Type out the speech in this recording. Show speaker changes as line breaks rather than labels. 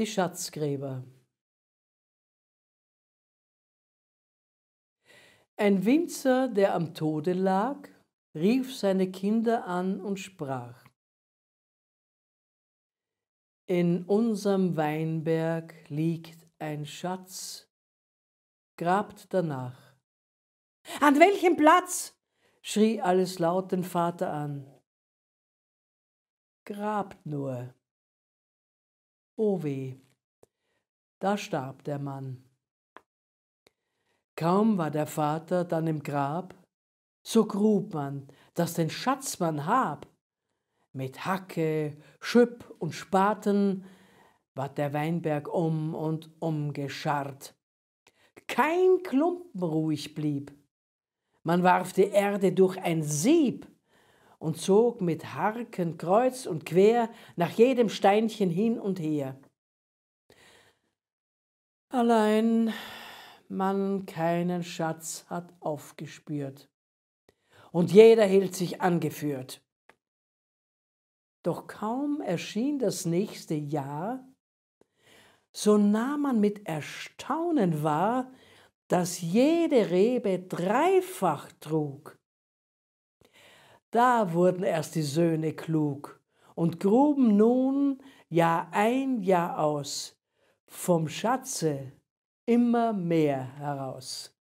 Die Schatzgräber. Ein Winzer, der am Tode lag, rief seine Kinder an und sprach. In unserem Weinberg liegt ein Schatz, grabt danach. An welchem Platz? schrie alles laut den Vater an. Grabt nur, O oh weh! Da starb der Mann. Kaum war der Vater dann im Grab, so grub man, dass den Schatz man hab. Mit Hacke, Schüpp und Spaten ward der Weinberg um und umgescharrt. Kein Klumpen ruhig blieb. Man warf die Erde durch ein Sieb und zog mit Harken kreuz und quer nach jedem Steinchen hin und her. Allein man keinen Schatz hat aufgespürt, und jeder hielt sich angeführt. Doch kaum erschien das nächste Jahr, so nahm man mit Erstaunen wahr, dass jede Rebe dreifach trug da wurden erst die Söhne klug und gruben nun Jahr ein Jahr aus vom Schatze immer mehr heraus.